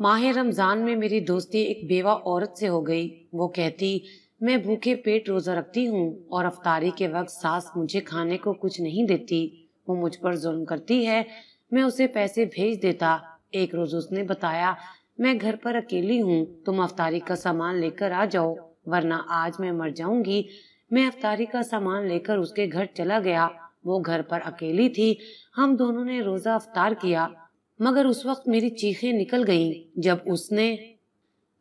माह रमज़ान में मेरी दोस्ती एक बेवा औरत से हो गई वो कहती मैं भूखे पेट रोज़ा रखती हूँ और अफतारी के वक्त सास मुझे खाने को कुछ नहीं देती वो मुझ पर जुल्म करती है मैं उसे पैसे भेज देता एक रोज़ उसने बताया मैं घर पर अकेली हूँ तुम अफतारी का सामान लेकर आ जाओ वरना आज मैं मर जाऊंगी मैं अफतारी का सामान लेकर उसके घर चला गया वो घर पर अकेली थी हम दोनों ने रोज़ा अफतार किया मगर उस वक्त मेरी चीखें निकल गईं जब उसने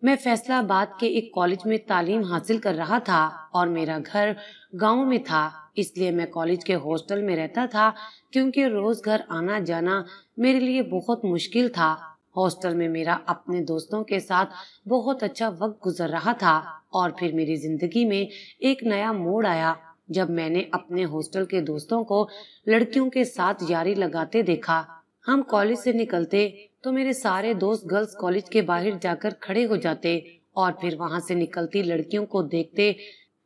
मैं फैसलाबाद के एक कॉलेज में तालीम हासिल कर रहा था और मेरा घर गांव में था इसलिए मैं कॉलेज के हॉस्टल में रहता था क्योंकि रोज घर आना जाना मेरे लिए बहुत मुश्किल था हॉस्टल में मेरा अपने दोस्तों के साथ बहुत अच्छा वक्त गुजर रहा था और फिर मेरी जिंदगी में एक नया मोड़ आया जब मैंने अपने हॉस्टल के दोस्तों को लड़कियों के साथ यारी लगाते देखा हम कॉलेज से निकलते तो मेरे सारे दोस्त गर्ल्स कॉलेज के बाहर जाकर खड़े हो जाते और फिर वहां से निकलती लड़कियों को देखते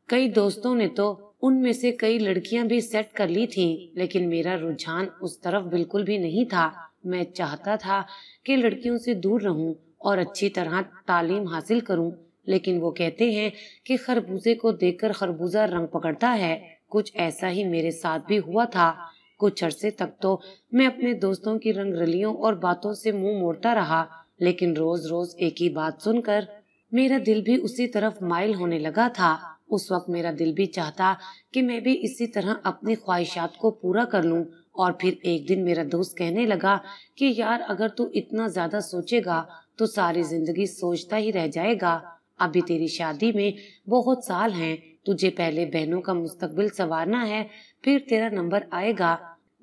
कई दोस्तों ने तो उनमें से कई लड़कियां भी सेट कर ली थीं, लेकिन मेरा रुझान उस तरफ बिल्कुल भी नहीं था मैं चाहता था कि लड़कियों से दूर रहूं और अच्छी तरह तालीम हासिल करूं, लेकिन वो कहते हैं कि खरबूजे को देखकर खरबूजा रंग पकड़ता है कुछ ऐसा ही मेरे साथ भी हुआ था कुछ अरसे तक तो मैं अपने दोस्तों की रंग रलियों और बातों से मुंह मोड़ता रहा लेकिन रोज रोज एक ही बात सुनकर मेरा दिल भी उसी तरफ माइल होने लगा था उस वक्त मेरा दिल भी चाहता कि मैं भी इसी तरह अपनी ख्वाहिशात को पूरा कर लूं और फिर एक दिन मेरा दोस्त कहने लगा कि यार अगर तू इतना ज्यादा सोचेगा तो सारी जिंदगी सोचता ही रह जाएगा अभी तेरी शादी में बहुत साल हैं तुझे पहले बहनों का मुस्तकबिल संवारना है फिर तेरा नंबर आएगा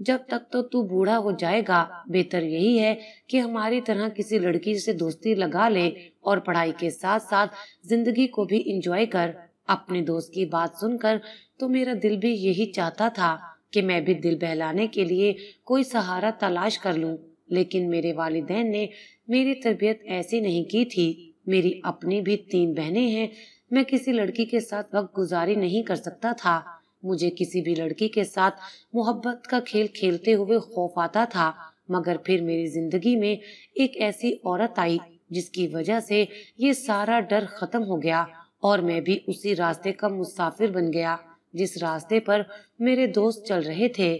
जब तक तो तू बूढ़ा हो जाएगा बेहतर यही है कि हमारी तरह किसी लड़की से दोस्ती लगा ले और पढ़ाई के साथ साथ जिंदगी को भी इंजॉय कर अपने दोस्त की बात सुनकर तो मेरा दिल भी यही चाहता था कि मैं भी दिल बहलाने के लिए कोई सहारा तलाश कर लूं लेकिन मेरे वालिदैन ने मेरी तरबियत ऐसी नहीं की थी मेरी अपनी भी तीन बहनें हैं मैं किसी लड़की के साथ वक्त गुजारी नहीं कर सकता था मुझे किसी भी लड़की के साथ मोहब्बत का खेल खेलते हुए खौफ आता था मगर फिर मेरी जिंदगी में एक ऐसी औरत आई जिसकी वजह से ये सारा डर खत्म हो गया और मैं भी उसी रास्ते का मुसाफिर बन गया जिस रास्ते पर मेरे दोस्त चल रहे थे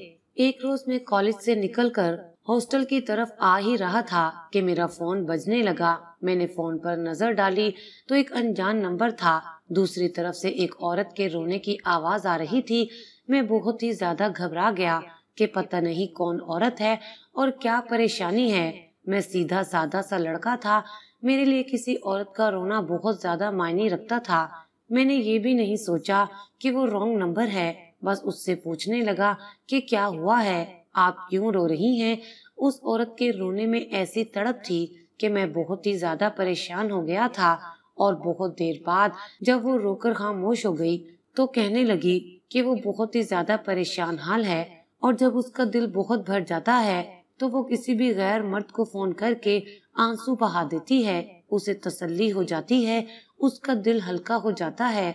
एक रोज मैं कॉलेज से निकलकर हॉस्टल की तरफ आ ही रहा था कि मेरा फोन बजने लगा मैंने फोन पर नजर डाली तो एक अनजान नंबर था दूसरी तरफ से एक औरत के रोने की आवाज आ रही थी मैं बहुत ही ज्यादा घबरा गया कि पता नहीं कौन औरत है और क्या परेशानी है मैं सीधा साधा सा लड़का था मेरे लिए किसी औरत का रोना बहुत ज्यादा मायने रखता था मैंने ये भी नहीं सोचा कि वो रॉन्ग नंबर है बस उससे पूछने लगा कि क्या हुआ है आप क्यों रो रही हैं उस औरत के रोने में ऐसी तड़प थी कि मैं बहुत ही ज्यादा परेशान हो गया था और बहुत देर बाद जब वो रोकर खामोश हो गई तो कहने लगी कि वो बहुत ही ज्यादा परेशान हाल है और जब उसका दिल बहुत भर जाता है तो वो किसी भी गैर मर्द को फोन करके आंसू बहा देती है उसे तसल्ली हो जाती है उसका दिल हल्का हो जाता है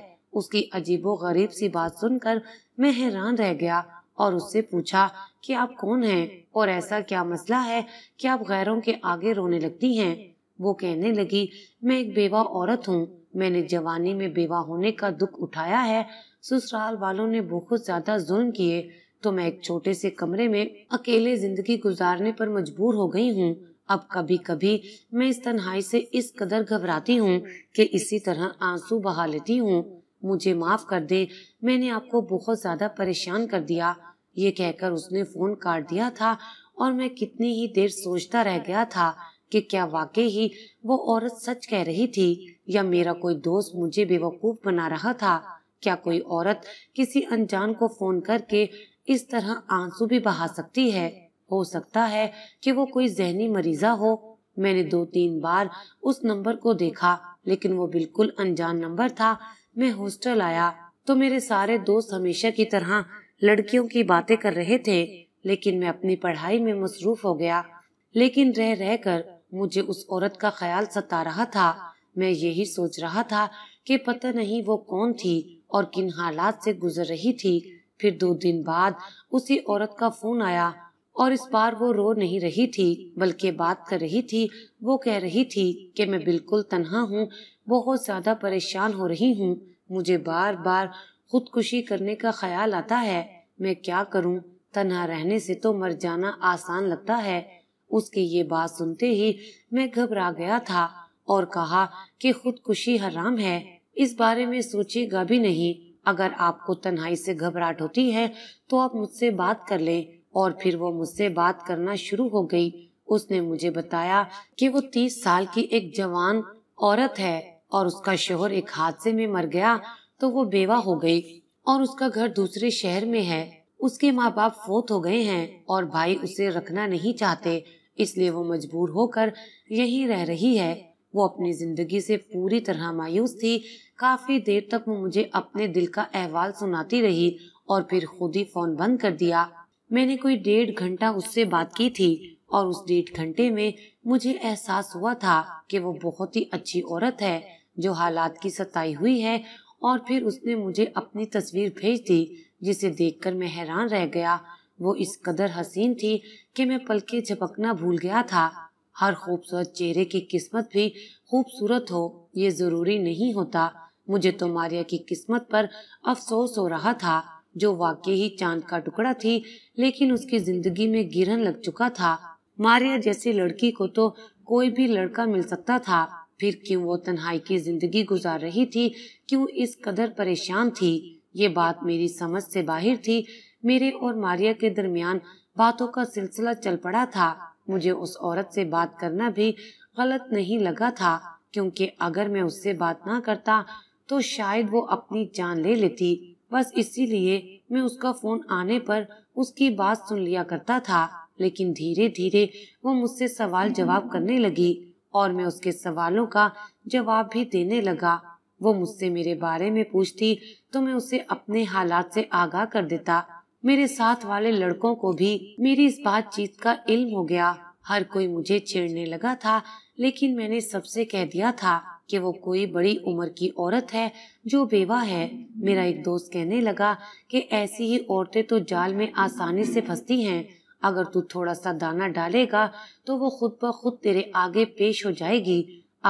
उसकी अजीबो गरीब सी बात सुनकर मैं हैरान रह गया और उससे पूछा कि आप कौन हैं और ऐसा क्या मसला है कि आप गैरों के आगे रोने लगती हैं वो कहने लगी मैं एक बेवा औरत हूँ मैंने जवानी में बेवा होने का दुख उठाया है ससुराल वालों ने बहुत ज्यादा जुल्म किए तो मैं एक छोटे से कमरे में अकेले जिंदगी गुजारने पर मजबूर हो गई हूँ अब कभी कभी मैं इस तन्हाई से इस कदर घबराती हूँ कि इसी तरह आंसू बहा लेती हूँ मुझे माफ कर दे मैंने आपको बहुत ज्यादा परेशान कर दिया ये कहकर उसने फोन काट दिया था और मैं कितनी ही देर सोचता रह गया था कि क्या वाकई ही वो औरत सच कह रही थी या मेरा कोई दोस्त मुझे बेवकूफ बना रहा था क्या कोई औरत किसी अनजान को फोन करके इस तरह आंसू भी बहा सकती है हो सकता है कि वो कोई जहनी मरीजा हो मैंने दो तीन बार उस नंबर को देखा लेकिन वो बिल्कुल अनजान नंबर था मैं हॉस्टल आया तो मेरे सारे दोस्त हमेशा की तरह लड़कियों की बातें कर रहे थे लेकिन मैं अपनी पढ़ाई में मसरूफ हो गया लेकिन रह रह कर मुझे उस औरत का ख्याल सता रहा था मैं यही सोच रहा था कि पता नहीं वो कौन थी और किन हालात से गुजर रही थी फिर दो दिन बाद उसी औरत का फोन आया और इस बार वो रो नहीं रही थी बल्कि बात कर रही थी वो कह रही थी कि मैं बिल्कुल तनहा हूँ बहुत ज्यादा परेशान हो रही हूँ मुझे बार बार खुदकुशी करने का ख्याल आता है मैं क्या करूँ तनहा रहने से तो मर जाना आसान लगता है उसकी ये बात सुनते ही मैं घबरा गया था और कहा कि खुदकुशी हराम है इस बारे में सोचेगा भी नहीं अगर आपको तन्हाई से घबराहट होती है तो आप मुझसे बात कर ले और फिर वो मुझसे बात करना शुरू हो गई उसने मुझे बताया कि वो तीस साल की एक जवान औरत है और उसका शोहर एक हादसे में मर गया तो वो बेवा हो गई और उसका घर दूसरे शहर में है उसके माँ बाप फोत हो गए हैं और भाई उसे रखना नहीं चाहते इसलिए वो मजबूर होकर यहीं रह रही है वो अपनी जिंदगी से पूरी तरह मायूस थी काफी देर तक वो मुझे अपने दिल का अहवाल सुनाती रही और फिर खुद ही फोन बंद कर दिया मैंने कोई डेढ़ घंटा उससे बात की थी और उस डेढ़ घंटे में मुझे एहसास हुआ था कि वो बहुत ही अच्छी औरत है जो हालात की सताई हुई है और फिर उसने मुझे अपनी तस्वीर भेज दी जिसे देखकर मैं हैरान रह गया वो इस कदर हसीन थी कि मैं पलके झपकना भूल गया था हर खूबसूरत चेहरे की किस्मत भी खूबसूरत हो ये ज़रूरी नहीं होता मुझे तो मारिया की किस्मत पर अफसोस हो रहा था जो वाकई ही चांद का टुकड़ा थी लेकिन उसकी जिंदगी में गिरन लग चुका था मारिया जैसी लड़की को तो कोई भी लड़का मिल सकता था फिर क्यों वो तन्हाई की जिंदगी गुजार रही थी क्यों इस कदर परेशान थी ये बात मेरी समझ से बाहर थी मेरे और मारिया के दरमियान बातों का सिलसिला चल पड़ा था मुझे उस औरत से बात करना भी गलत नहीं लगा था क्योंकि अगर मैं उससे बात ना करता तो शायद वो अपनी जान ले लेती बस इसीलिए मैं उसका फोन आने पर उसकी बात सुन लिया करता था लेकिन धीरे धीरे वो मुझसे सवाल जवाब करने लगी और मैं उसके सवालों का जवाब भी देने लगा वो मुझसे मेरे बारे में पूछती तो मैं उसे अपने हालात से आगाह कर देता मेरे साथ वाले लड़कों को भी मेरी इस बातचीत का इल्म हो गया हर कोई मुझे छेड़ने लगा था लेकिन मैंने सबसे कह दिया था कि वो कोई बड़ी उम्र की औरत है जो बेवा है मेरा एक दोस्त कहने लगा कि ऐसी ही औरतें तो जाल में आसानी से फंसती हैं अगर तू थोड़ा सा दाना डालेगा तो वो खुद ब खुद तेरे आगे पेश हो जाएगी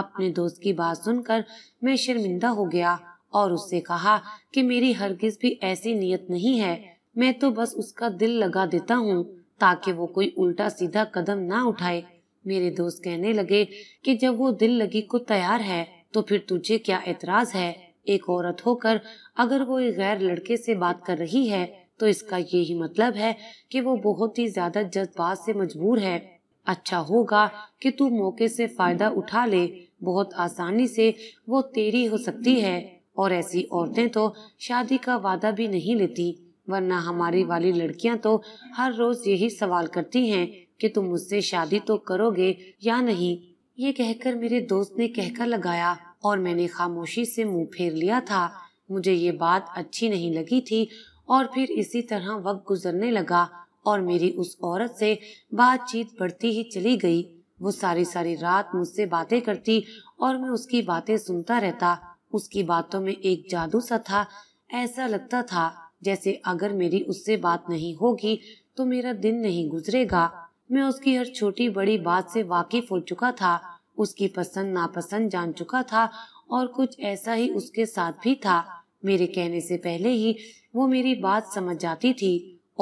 अपने दोस्त की बात सुनकर मैं शर्मिंदा हो गया और उससे कहा कि मेरी हरगिज भी ऐसी नीयत नहीं है मैं तो बस उसका दिल लगा देता हूँ ताकि वो कोई उल्टा सीधा कदम ना उठाए मेरे दोस्त कहने लगे कि जब वो दिल लगी को तैयार है तो फिर तुझे क्या एतराज है एक औरत होकर अगर एक गैर लड़के से बात कर रही है तो इसका यही मतलब है कि वो बहुत ही ज्यादा जज्बात से मजबूर है अच्छा होगा कि तू मौके से फायदा उठा ले बहुत आसानी से वो तेरी हो सकती है और ऐसी औरतें तो शादी का वादा भी नहीं लेती वरना हमारी वाली लड़कियां तो हर रोज यही सवाल करती हैं कि तुम मुझसे शादी तो करोगे या नहीं ये कहकर मेरे दोस्त ने कहकर लगाया और मैंने खामोशी से मुंह फेर लिया था मुझे ये बात अच्छी नहीं लगी थी और फिर इसी तरह वक्त गुजरने लगा और मेरी उस औरत से बातचीत बढ़ती ही चली गई वो सारी सारी रात मुझसे बातें करती और मैं उसकी बातें सुनता रहता उसकी बातों में एक जादू सा था ऐसा लगता था जैसे अगर मेरी उससे बात नहीं होगी तो मेरा दिन नहीं गुजरेगा मैं उसकी हर छोटी बड़ी बात से वाकिफ हो चुका था उसकी पसंद नापसंद जान चुका था और कुछ ऐसा ही उसके साथ भी था मेरे कहने से पहले ही वो मेरी बात समझ जाती थी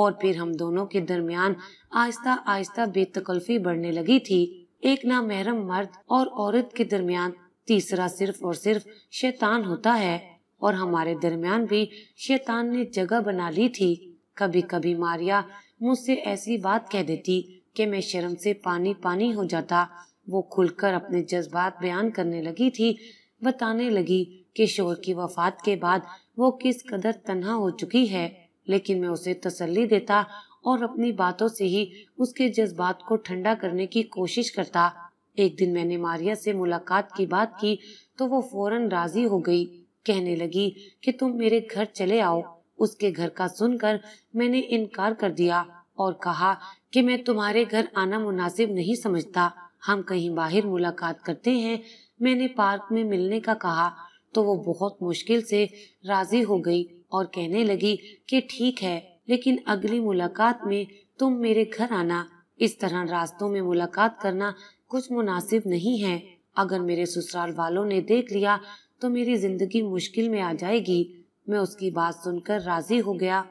और फिर हम दोनों के दरमियान आहिस्ता आहिस्ता बेतकल्फी बढ़ने लगी थी एक ना महरम मर्द और औरत के दरमियान तीसरा सिर्फ और सिर्फ शैतान होता है और हमारे दरमियान भी शैतान ने जगह बना ली थी कभी कभी मारिया मुझसे ऐसी बात कह देती कि मैं शर्म से पानी पानी हो जाता वो खुलकर अपने जज्बात बयान करने लगी थी बताने लगी कि शोर की वफात के बाद वो किस कदर तनहा हो चुकी है लेकिन मैं उसे तसल्ली देता और अपनी बातों से ही उसके जज्बात को ठंडा करने की कोशिश करता एक दिन मैंने मारिया से मुलाकात की बात की तो वो फौरन राजी हो गई कहने लगी कि तुम मेरे घर चले आओ उसके घर का सुनकर मैंने इनकार कर दिया और कहा कि मैं तुम्हारे घर आना मुनासिब नहीं समझता हम कहीं बाहर मुलाकात करते हैं मैंने पार्क में मिलने का कहा तो वो बहुत मुश्किल से राजी हो गई और कहने लगी कि ठीक है लेकिन अगली मुलाकात में तुम मेरे घर आना इस तरह रास्तों में मुलाकात करना कुछ मुनासिब नहीं है अगर मेरे ससुराल वालों ने देख लिया तो मेरी जिंदगी मुश्किल में आ जाएगी मैं उसकी बात सुनकर राजी हो गया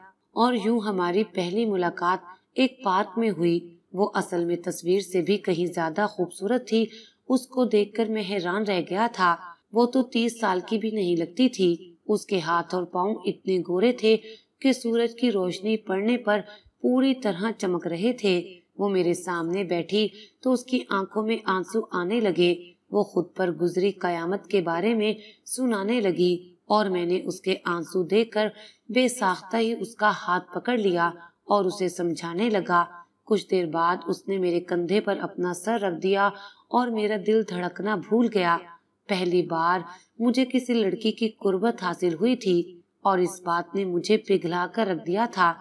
और यूं हमारी पहली मुलाकात एक पार्क में हुई वो असल में तस्वीर से भी कहीं ज्यादा खूबसूरत थी उसको देखकर मैं हैरान रह गया था वो तो तीस साल की भी नहीं लगती थी उसके हाथ और पाँव इतने गोरे थे कि सूरज की रोशनी पड़ने पर पूरी तरह चमक रहे थे वो मेरे सामने बैठी तो उसकी आंखों में आंसू आने लगे वो खुद पर गुजरी कयामत के बारे में सुनाने लगी और मैंने उसके आंसू देखकर बेसाख्ता ही उसका हाथ पकड़ लिया और उसे समझाने लगा कुछ देर बाद उसने मेरे कंधे पर अपना सर रख दिया और मेरा दिल धड़कना भूल गया पहली बार मुझे किसी लड़की की कुर्बत हासिल हुई थी और इस बात ने मुझे पिघला कर रख दिया था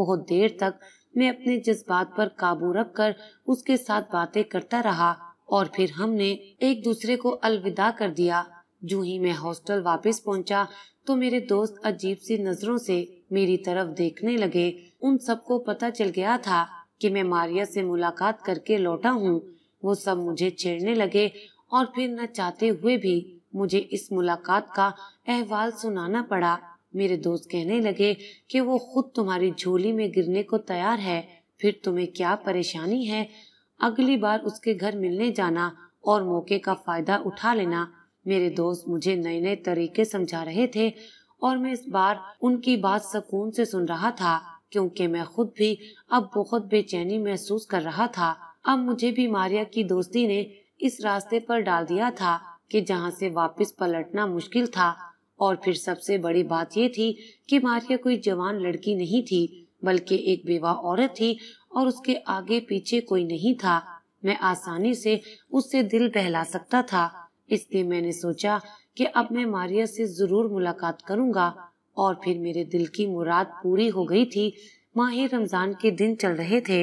बहुत देर तक मैं अपने जज्बात पर काबू रखकर उसके साथ बातें करता रहा और फिर हमने एक दूसरे को अलविदा कर दिया जो ही मैं हॉस्टल वापस पहुंचा तो मेरे दोस्त अजीब सी नजरों से मेरी तरफ देखने लगे उन सबको पता चल गया था कि मैं मारिया से मुलाकात करके लौटा हूँ वो सब मुझे छेड़ने लगे और फिर न चाहते हुए भी मुझे इस मुलाकात का अहवाल सुनाना पड़ा मेरे दोस्त कहने लगे कि वो खुद तुम्हारी झोली में गिरने को तैयार है फिर तुम्हें क्या परेशानी है अगली बार उसके घर मिलने जाना और मौके का फायदा उठा लेना मेरे दोस्त मुझे नए नए तरीके समझा रहे थे और मैं इस बार उनकी बात सुकून से सुन रहा था क्योंकि मैं खुद भी अब बहुत बेचैनी महसूस कर रहा था अब मुझे भी मारिया की दोस्ती ने इस रास्ते पर डाल दिया था कि जहाँ से वापस पलटना मुश्किल था और फिर सबसे बड़ी बात ये थी कि मारिया कोई जवान लड़की नहीं थी बल्कि एक बेवा औरत थी और उसके आगे पीछे कोई नहीं था मैं आसानी से उससे दिल बहला सकता था इसलिए मैंने सोचा कि अब मैं मारिया से जरूर मुलाकात करूंगा और फिर मेरे दिल की मुराद पूरी हो गई थी माहिर रमजान के दिन चल रहे थे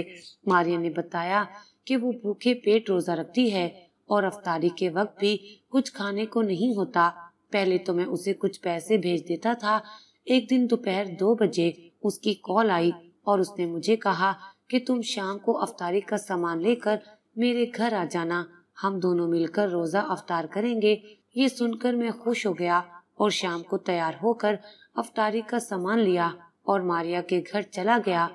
मारिया ने बताया कि वो भूखे पेट रोजा रखती है और अफतारी के वक्त भी कुछ खाने को नहीं होता पहले तो मैं उसे कुछ पैसे भेज देता था एक दिन दोपहर दो बजे उसकी कॉल आई और उसने मुझे कहा कि तुम शाम को अफतारी का सामान लेकर मेरे घर आ जाना हम दोनों मिलकर रोजा अफतार करेंगे ये सुनकर मैं खुश हो गया और शाम को तैयार होकर अफतारी का सामान लिया और मारिया के घर चला गया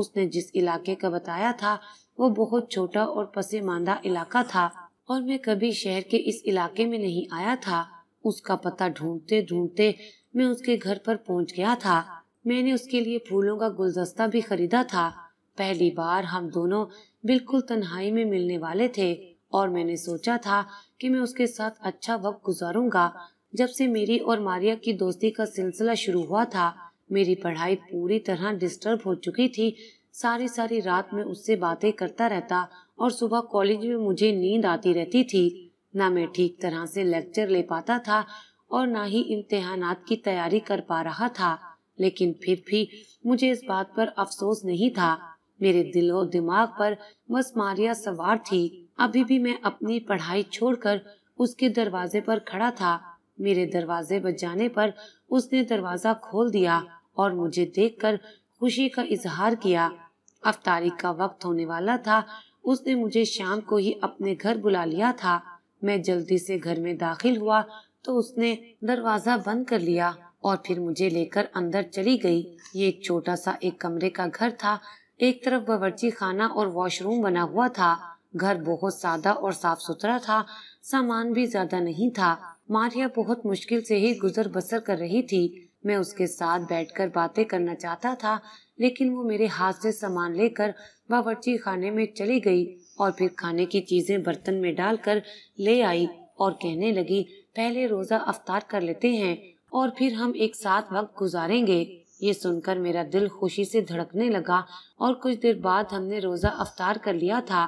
उसने जिस इलाके का बताया था वो बहुत छोटा और पसेमानदा इलाका था और मैं कभी शहर के इस इलाके में नहीं आया था उसका पता ढूंढते ढूंढते मैं उसके घर पर पहुंच गया था मैंने उसके लिए फूलों का गुलदस्ता भी खरीदा था पहली बार हम दोनों बिल्कुल तन्हाई में मिलने वाले थे और मैंने सोचा था कि मैं उसके साथ अच्छा वक्त गुजारूंगा जब से मेरी और मारिया की दोस्ती का सिलसिला शुरू हुआ था मेरी पढ़ाई पूरी तरह डिस्टर्ब हो चुकी थी सारी सारी रात में उससे बातें करता रहता और सुबह कॉलेज में मुझे नींद आती रहती थी ना मैं ठीक तरह से लेक्चर ले पाता था और ना ही इम्तहान की तैयारी कर पा रहा था लेकिन फिर भी मुझे इस बात पर अफसोस नहीं था मेरे दिल और दिमाग पर बस मारिया सवार थी अभी भी मैं अपनी पढ़ाई छोड़कर उसके दरवाजे पर खड़ा था मेरे दरवाजे बजाने पर उसने दरवाजा खोल दिया और मुझे देखकर खुशी का इजहार किया तारीख का वक्त होने वाला था उसने मुझे शाम को ही अपने घर बुला लिया था मैं जल्दी से घर में दाखिल हुआ तो उसने दरवाजा बंद कर लिया और फिर मुझे लेकर अंदर चली गई ये एक छोटा सा एक कमरे का घर था एक तरफ बावर्ची खाना और वॉशरूम बना हुआ था घर बहुत सादा और साफ सुथरा था सामान भी ज्यादा नहीं था मारिया बहुत मुश्किल से ही गुजर बसर कर रही थी मैं उसके साथ बैठकर बातें करना चाहता था लेकिन वो मेरे हाथ से सामान लेकर बावर्ची खाने में चली गई और फिर खाने की चीजें बर्तन में डालकर ले आई और कहने लगी पहले रोजा अफ्तार कर लेते हैं और फिर हम एक साथ वक्त गुजारेंगे ये सुनकर मेरा दिल खुशी से धड़कने लगा और कुछ देर बाद हमने रोजा अफतार कर लिया था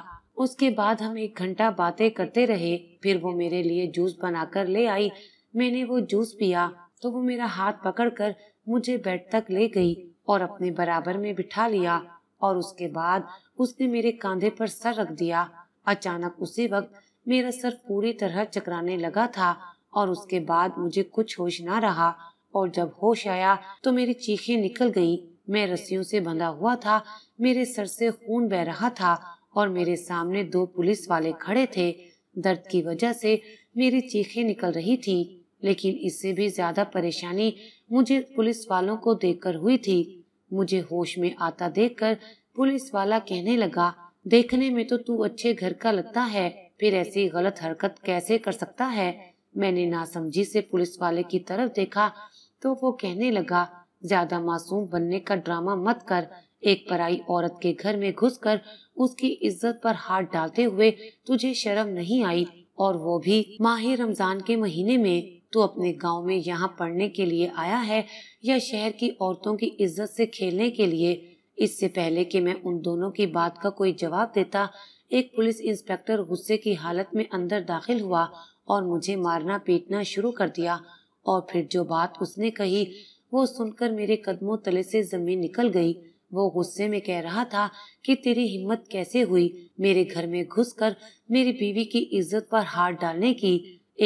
उसके बाद हम एक घंटा बातें करते रहे फिर वो मेरे लिए जूस बनाकर ले आई मैंने वो जूस पिया तो वो मेरा हाथ पकड़कर मुझे बेड तक ले गई और अपने बराबर में बिठा लिया और उसके बाद उसने मेरे कांधे पर सर रख दिया अचानक उसी वक्त मेरा सर पूरी तरह चकराने लगा था और उसके बाद मुझे कुछ होश ना रहा और जब होश आया तो मेरी चीखें निकल गईं। मैं रस्सियों से बंधा हुआ था मेरे सर से खून बह रहा था और मेरे सामने दो पुलिस वाले खड़े थे दर्द की वजह से मेरी चीखें निकल रही थी लेकिन इससे भी ज्यादा परेशानी मुझे पुलिस वालों को देखकर हुई थी मुझे होश में आता देखकर पुलिस वाला कहने लगा देखने में तो तू अच्छे घर का लगता है फिर ऐसी गलत हरकत कैसे कर सकता है मैंने नासमझी से पुलिस वाले की तरफ देखा तो वो कहने लगा ज्यादा मासूम बनने का ड्रामा मत कर एक पराई औरत के घर में घुसकर उसकी इज्जत पर हाथ डालते हुए तुझे शर्म नहीं आई और वो भी माह रमजान के महीने में तू अपने गांव में यहाँ पढ़ने के लिए आया है या शहर की औरतों की इज्जत से खेलने के लिए इससे पहले कि मैं उन दोनों की बात का कोई जवाब देता एक पुलिस इंस्पेक्टर गुस्से की हालत में अंदर दाखिल हुआ और मुझे मारना पीटना शुरू कर दिया और फिर जो बात उसने कही वो सुनकर मेरे कदमों तले से जमीन निकल गई वो गुस्से में कह रहा था कि तेरी हिम्मत कैसे हुई मेरे घर में घुसकर मेरी बीवी की इज्जत पर हाथ डालने की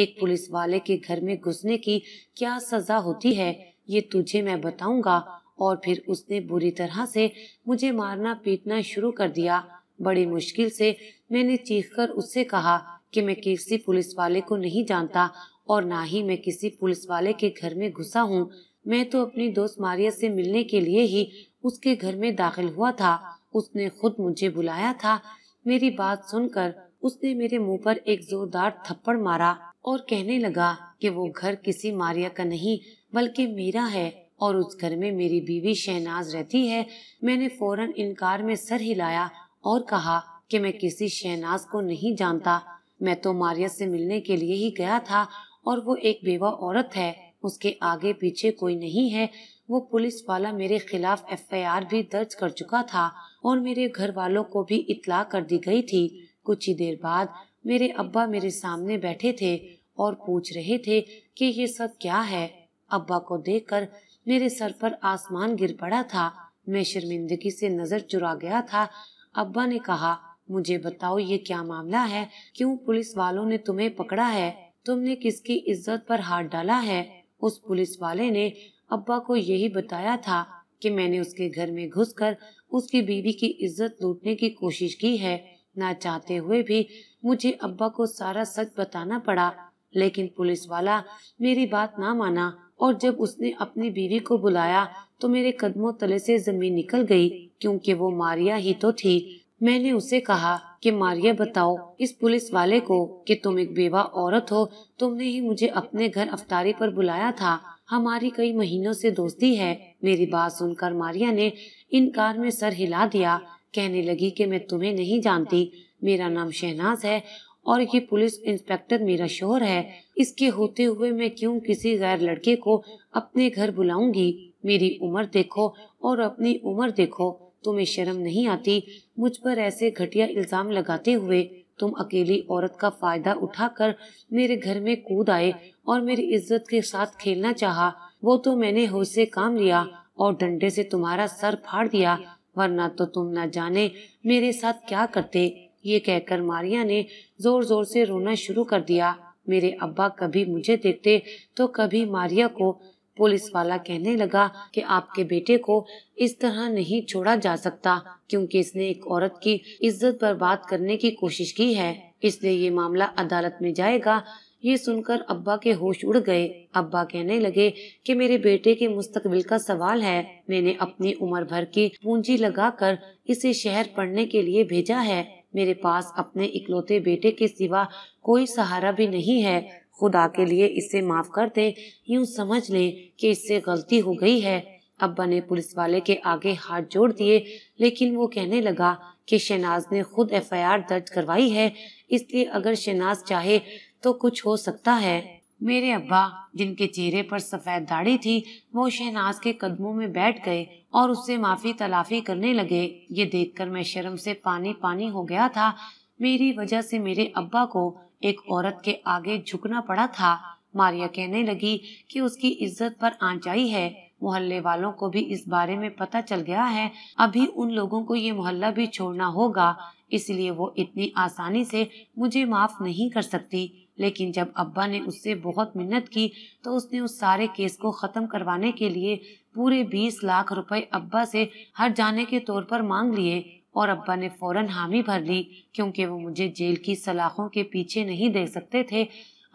एक पुलिस वाले के घर में घुसने की क्या सजा होती है ये तुझे मैं बताऊंगा और फिर उसने बुरी तरह से मुझे मारना पीटना शुरू कर दिया बड़ी मुश्किल से मैंने चीख कर उससे कहा कि मैं किसी पुलिस वाले को नहीं जानता और ना ही मैं किसी पुलिस वाले के घर में घुसा हूँ मैं तो अपनी दोस्त मारिया से मिलने के लिए ही उसके घर में दाखिल हुआ था उसने खुद मुझे बुलाया था मेरी बात सुनकर उसने मेरे मुंह पर एक जोरदार थप्पड़ मारा और कहने लगा कि वो घर किसी मारिया का नहीं बल्कि मेरा है और उस घर में मेरी बीवी शहनाज रहती है मैंने फौरन इनकार में सर हिलाया और कहा कि मैं किसी शहनाज को नहीं जानता मैं तो मारिया से मिलने के लिए ही गया था और वो एक बेवा औरत है उसके आगे पीछे कोई नहीं है वो पुलिस वाला मेरे खिलाफ एफआईआर भी दर्ज कर चुका था और मेरे घर वालों को भी इतला कर दी गई थी कुछ ही देर बाद मेरे अब्बा मेरे सामने बैठे थे और पूछ रहे थे कि ये सब क्या है अब्बा को देखकर मेरे सर पर आसमान गिर पड़ा था मैं शर्मिंदगी से नजर चुरा गया था अब्बा ने कहा मुझे बताओ ये क्या मामला है क्यों पुलिस वालों ने तुम्हें पकड़ा है तुमने किसकी इज्जत पर हाथ डाला है उस पुलिस वाले ने अब्बा को यही बताया था कि मैंने उसके घर में घुसकर उसकी बीवी की इज्जत लूटने की कोशिश की है ना चाहते हुए भी मुझे अब्बा को सारा सच बताना पड़ा लेकिन पुलिस वाला मेरी बात ना माना और जब उसने अपनी बीवी को बुलाया तो मेरे कदमों तले से जमीन निकल गई क्योंकि वो मारिया ही तो थी मैंने उसे कहा कि मारिया बताओ इस पुलिस वाले को कि तुम एक बेवा औरत हो तुमने ही मुझे अपने घर अफतारी पर बुलाया था हमारी कई महीनों से दोस्ती है मेरी बात सुनकर मारिया ने इनकार में सर हिला दिया कहने लगी कि मैं तुम्हें नहीं जानती मेरा नाम शहनाज है और ये पुलिस इंस्पेक्टर मेरा शोहर है इसके होते हुए मैं क्यों किसी गैर लड़के को अपने घर बुलाऊंगी मेरी उम्र देखो और अपनी उम्र देखो तुम्हें शर्म नहीं आती मुझ पर ऐसे घटिया इल्ज़ाम लगाते हुए तुम अकेली औरत का फ़ायदा उठाकर मेरे घर में कूद आए और मेरी इज्जत के साथ खेलना चाहा वो तो मैंने होश से काम लिया और डंडे से तुम्हारा सर फाड़ दिया वरना तो तुम न जाने मेरे साथ क्या करते ये कहकर मारिया ने जोर जोर से रोना शुरू कर दिया मेरे अब्बा कभी मुझे देखते तो कभी मारिया को पुलिस वाला कहने लगा कि आपके बेटे को इस तरह नहीं छोड़ा जा सकता क्योंकि इसने एक औरत की इज्जत बात करने की कोशिश की है इसलिए ये मामला अदालत में जाएगा ये सुनकर अब्बा के होश उड़ गए अब्बा कहने लगे कि मेरे बेटे के मुस्तकबिल का सवाल है मैंने अपनी उम्र भर की पूंजी लगाकर इसे शहर पढ़ने के लिए भेजा है मेरे पास अपने इकलौते बेटे के सिवा कोई सहारा भी नहीं है खुदा के लिए इसे माफ कर दे यूं समझ ले कि इससे गलती हो गई है अब्बा ने पुलिस वाले के आगे हाथ जोड़ दिए लेकिन वो कहने लगा कि शहनाज ने खुद एफआईआर दर्ज करवाई है इसलिए अगर शहनाज चाहे तो कुछ हो सकता है मेरे अब्बा जिनके चेहरे पर सफेद दाढ़ी थी वो शहनाज के कदमों में बैठ गए और उससे माफी तलाफी करने लगे ये देखकर मैं शर्म से पानी पानी हो गया था मेरी वजह से मेरे अब्बा को एक औरत के आगे झुकना पड़ा था मारिया कहने लगी कि उसकी इज्जत पर आंच आई है मोहल्ले वालों को भी इस बारे में पता चल गया है अभी उन लोगों को ये मोहल्ला भी छोड़ना होगा इसलिए वो इतनी आसानी से मुझे माफ नहीं कर सकती लेकिन जब अब्बा ने उससे बहुत मिन्नत की तो उसने उस सारे केस को ख़त्म करवाने के लिए पूरे बीस लाख रुपए अब्बा से हर जाने के तौर पर मांग लिए और अब्बा ने फौरन हामी भर ली क्योंकि वो मुझे जेल की सलाखों के पीछे नहीं दे सकते थे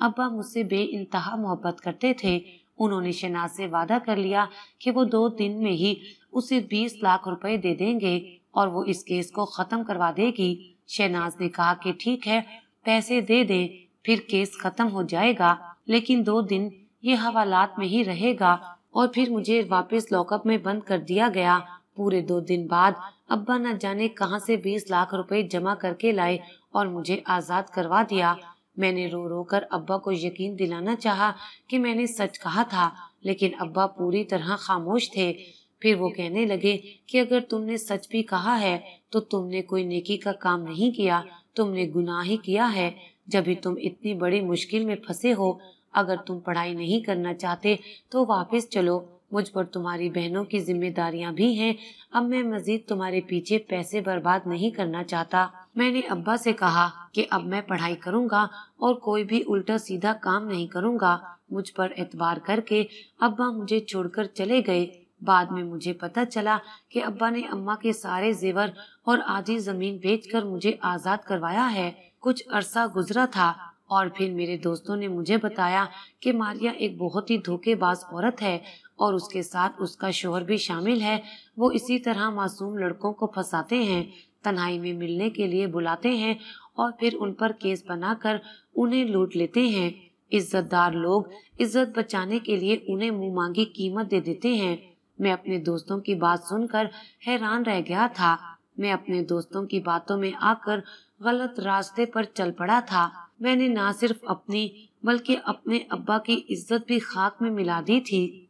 अब्बा मुझसे बे इंतहा मोहब्बत करते थे उन्होंने शनाज से वादा कर लिया कि वो दो दिन में ही उसे बीस लाख रुपए दे देंगे और वो इस केस को ख़त्म करवा देगी शहनाज ने कहा कि ठीक है पैसे दे दे फिर केस ख़त्म हो जाएगा लेकिन दो दिन ये हवालात में ही रहेगा और फिर मुझे वापस लॉकअप में बंद कर दिया गया पूरे दो दिन बाद अब्बा न जाने कहां से बीस लाख रुपए जमा करके लाए और मुझे आजाद करवा दिया मैंने रो रो कर अब्बा को यकीन दिलाना चाहा कि मैंने सच कहा था लेकिन अब्बा पूरी तरह खामोश थे फिर वो कहने लगे कि अगर तुमने सच भी कहा है तो तुमने कोई नेकी का काम नहीं किया तुमने गुनाह ही किया है जब भी तुम इतनी बड़ी मुश्किल में फंसे हो अगर तुम पढ़ाई नहीं करना चाहते तो वापस चलो मुझ पर तुम्हारी बहनों की जिम्मेदारियां भी हैं अब मैं मजीद तुम्हारे पीछे पैसे बर्बाद नहीं करना चाहता मैंने अब्बा से कहा कि अब मैं पढ़ाई करूंगा और कोई भी उल्टा सीधा काम नहीं करूंगा मुझ पर एतबार करके अब्बा मुझे छोड़कर चले गए बाद में मुझे पता चला कि अब्बा ने अम्मा के सारे जेवर और आधी जमीन बेचकर मुझे आजाद करवाया है कुछ अरसा गुजरा था और फिर मेरे दोस्तों ने मुझे बताया कि मारिया एक बहुत ही धोखेबाज औरत है और उसके साथ उसका शोहर भी शामिल है वो इसी तरह मासूम लड़कों को फंसाते हैं तन्हाई में मिलने के लिए बुलाते हैं और फिर उन पर केस बनाकर उन्हें लूट लेते हैं इज्जतदार लोग इज्जत बचाने के लिए उन्हें मुंह मांगी कीमत दे देते हैं मैं अपने दोस्तों की बात सुनकर हैरान रह गया था मैं अपने दोस्तों की बातों में आकर गलत रास्ते पर चल पड़ा था मैंने ना सिर्फ अपनी बल्कि अपने अब्बा की इज्जत भी खाक में मिला दी थी